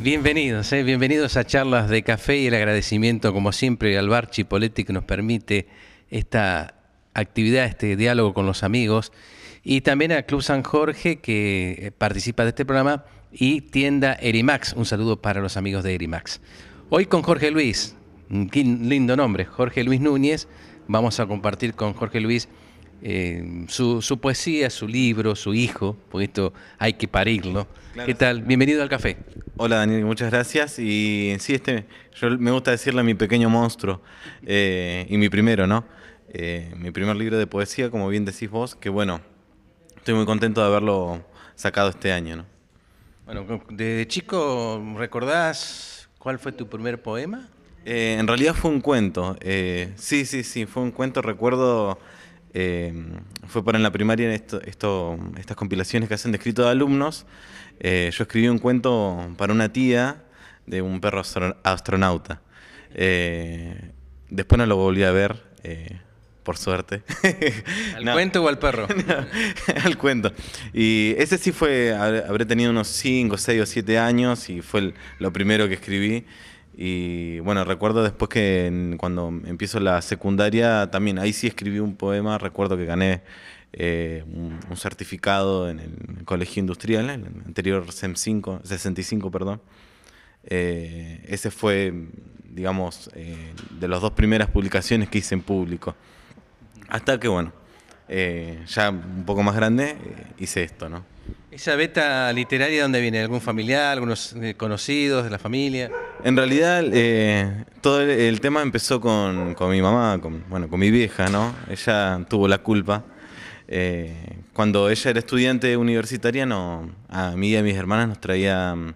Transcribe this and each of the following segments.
Bienvenidos, eh, bienvenidos a Charlas de Café y el agradecimiento, como siempre, al Bar Chipoletti que nos permite esta actividad, este diálogo con los amigos, y también a Club San Jorge que eh, participa de este programa y tienda Erimax. Un saludo para los amigos de Erimax. Hoy con Jorge Luis, qué lindo nombre, Jorge Luis Núñez. Vamos a compartir con Jorge Luis Em, su, poesía, su libro, su hijo, porque esto hay que parirlo. ¿Qué tal? Bienvenido al café. Hola Daniel, muchas gracias. Y sí, este, yo me gusta decirle a mi pequeño monstruo, eh, y mi primero, ¿no? Eh, mi primer libro de poesía, como bien decís vos, que bueno, estoy muy contento de haberlo sacado este año, ¿no? Bueno, desde chico, ¿recordás cuál fue tu primer poema? Eh, en realidad fue un cuento. sí, sí, sí, fue un cuento, recuerdo eh, fue para en la primaria esto, esto, estas compilaciones que hacen de escrito de alumnos. Eh, yo escribí un cuento para una tía de un perro astronauta. Eh, después no lo volví a ver, por suerte. ¿Al cuento o al perro? al cuento. Y ese sí fue, habré tenido unos 5, 6 o 7 años y fue lo primero que escribí. Y bueno, recuerdo después que cuando empiezo la secundaria, también ahí sí escribí un poema, recuerdo que gané eh, un, certificado en el Colegio Industrial, en el anterior SEM 5, 65, perdón. Eh, ese fue, digamos, eh, de las dos primeras publicaciones que hice en público. Hasta que, bueno, ya un poco más grande, hice esto, ¿no? ¿Esa beta literaria dónde viene? ¿Algún familiar, algunos conocidos de la familia? En realidad, eh, todo el, tema empezó con, mi mamá, con, bueno, con mi vieja, ¿no? Ella tuvo la culpa. Eh, cuando ella era estudiante universitaria, a mí y a mis hermanas nos traía mm,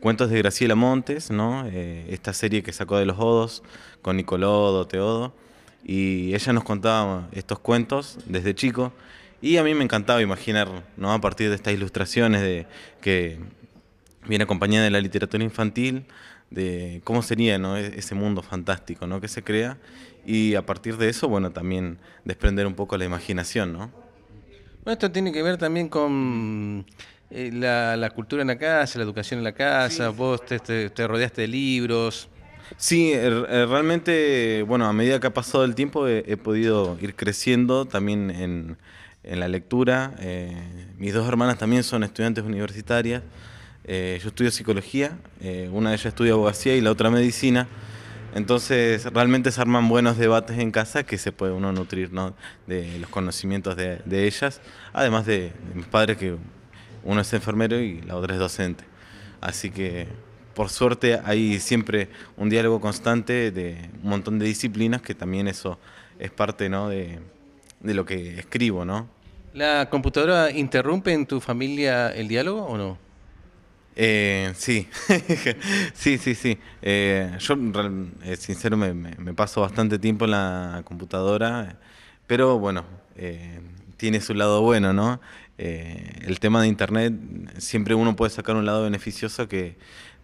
cuentos de Graciela Montes, ¿no? Eh, esta serie que sacó de los Odos, con Nicolodo, Teodo. Y ella nos contaba estos cuentos desde chico. Y a mí me encantaba imaginar, ¿no? A partir de estas ilustraciones de que viene acompañada de la literatura infantil, de cómo sería ¿no? E-, ese mundo fantástico ¿no? que se crea y a partir de eso, bueno, también desprender un poco la imaginación, ¿no? Bueno, esto tiene que ver también con eh, la, cultura en la casa, la educación en la casa, vos te, rodeaste de libros. Sí, er, er, realmente, bueno, a medida que ha pasado el tiempo he, podido ir creciendo también en, en la lectura. Eh, mis dos hermanas también son estudiantes universitarias. Eh, yo estudio psicología, eh, una de ellas estudia abogacía y la otra medicina. Entonces realmente se arman buenos debates en casa que se puede uno nutrir de los conocimientos de, ellas, además de, mis padres que uno es enfermero y la otra es docente. Así que por suerte hay siempre un diálogo constante de un montón de disciplinas que también eso es parte de, de lo que escribo. ¿no? ¿La computadora interrumpe en tu familia el diálogo o no? Eh, sí, sí, sí, sí. Eh, yo, eh, sincero, me, me, paso bastante tiempo en la computadora, pero bueno, tiene su lado bueno, ¿no? el tema de Internet, siempre uno puede sacar un lado beneficioso que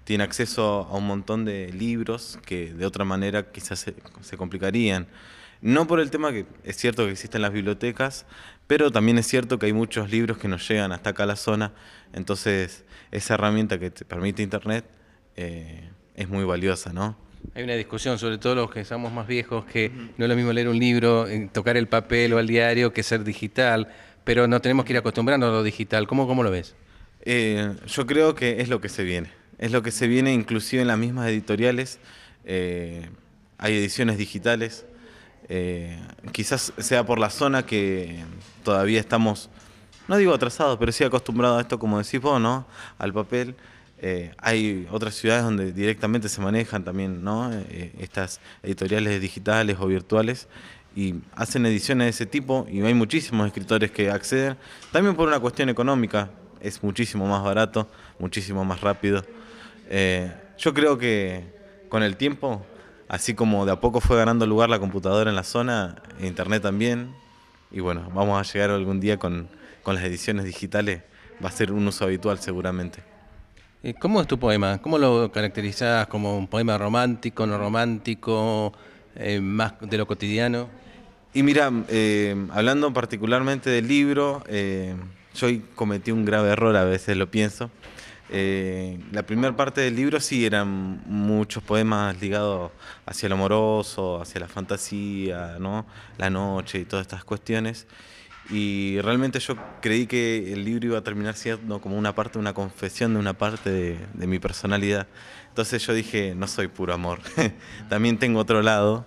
tiene acceso a un montón de libros que de otra manera quizás se complicarían. No por el tema que es cierto que existen las bibliotecas, pero también es cierto que hay muchos libros que nos llegan hasta acá a la zona, entonces esa herramienta que te permite Internet eh, es muy valiosa, ¿no? Hay una discusión, sobre todo los que somos más viejos, que no es lo mismo leer un libro, eh, tocar el papel o el diario que ser digital, pero no tenemos que ir acostumbrando a lo digital. ¿Cómo, lo ves? Eh, yo creo que es lo que se viene. Es lo que se viene inclusive en las mismas editoriales. hay ediciones digitales, eh, quizás sea por la zona que todavía estamos, no digo atrasados, pero sí acostumbrados a esto, como decís vos, ¿no? Al papel. Eh, hay otras ciudades donde directamente se manejan también ¿no? Eh, estas editoriales digitales o virtuales y hacen ediciones de ese tipo y hay muchísimos escritores que acceden, también por una cuestión económica, es muchísimo más barato, muchísimo más rápido. yo creo que con el tiempo así como de a poco fue ganando lugar la computadora en la zona, internet también. Y bueno, vamos a llegar algún día con, las ediciones digitales, va a ser un uso habitual seguramente. ¿Cómo es tu poema? ¿Cómo lo caracterizas como un poema romántico, no romántico, eh, más de lo cotidiano? Y mira, eh, hablando particularmente del libro, eh, yo cometí un grave error, a veces lo pienso, eh, la primera parte del libro sí eran muchos poemas ligados hacia lo amoroso, hacia la fantasía, ¿no? la noche y todas estas cuestiones. Y realmente yo creí que el libro iba a terminar siendo como una parte, una confesión de una parte de, mi personalidad. Entonces yo dije, no soy puro amor, también tengo otro lado.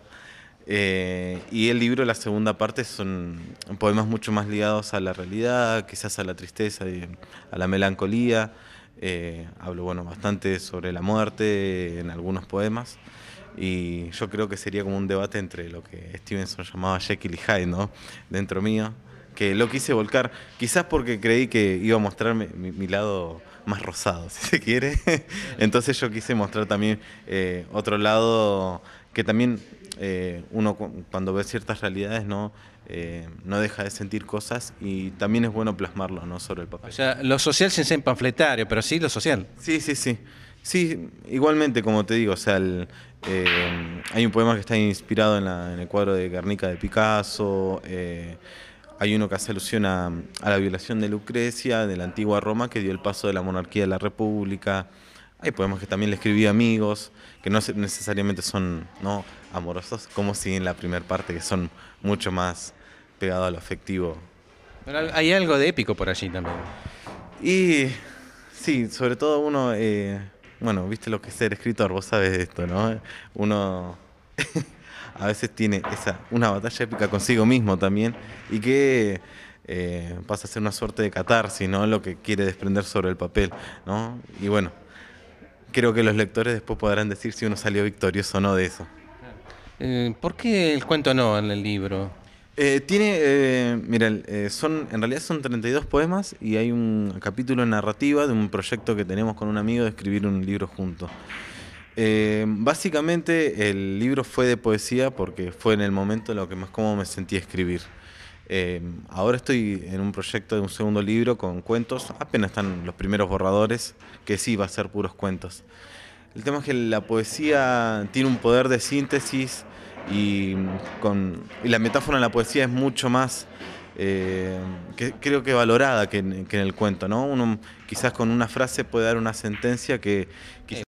Eh, y el libro, la segunda parte, son poemas mucho más ligados a la realidad, quizás a la tristeza, y a la melancolía. Eh, hablo bueno, bastante sobre la muerte en algunos poemas y yo creo que sería como un debate entre lo que Stevenson llamaba Jekyll y Hyde, ¿no? Dentro mío, que lo quise volcar, quizás porque creí que iba a mostrarme mi, lado más rosado, si se quiere. Entonces yo quise mostrar también eh, otro lado que también eh, uno cuando ve ciertas realidades, ¿no? Eh, no deja de sentir cosas y también es bueno plasmarlo, ¿no? Sobre el papel. O sea, lo social sin ser panfletario, pero sí lo social. Sí, sí, sí. Sí, igualmente, como te digo, o sea, eh, hay un poema que está inspirado en, el cuadro de Guernica de Picasso, eh, hay uno que hace alusión a, a, la violación de Lucrecia, de la antigua Roma, que dio el paso de la monarquía a la república ahí podemos que también le escribí amigos, que no necesariamente son ¿no? amorosos, como si en la primera parte, que son mucho más pegados a lo afectivo. Pero hay algo de épico por allí también. Y sí, sobre todo uno, eh, bueno, viste lo que es ser escritor, vos sabes de esto, ¿no? Uno a veces tiene esa, una batalla épica consigo mismo también y que eh, pasa a ser una suerte de catarsis, ¿no? Lo que quiere desprender sobre el papel, ¿no? Y bueno, creo que los lectores después podrán decir si uno salió victorioso o no de eso. Eh, ¿Por qué el cuento no en el libro? Eh, tiene, eh, mira, son, en realidad son 32 poemas y hay un capítulo narrativa de un proyecto que tenemos con un amigo de escribir un libro juntos. básicamente el libro fue de poesía porque fue en el momento lo que más cómodo me sentí escribir. Em, ahora estoy en un proyecto de un segundo libro con cuentos, apenas están los primeros borradores, que sí va a ser puros cuentos. El tema es que la poesía tiene un poder de síntesis y, mm, con, la metáfora en la poesía es mucho más, eh, creo que valorada que en, el cuento, ¿no? Uno quizás con una frase puede dar una sentencia que...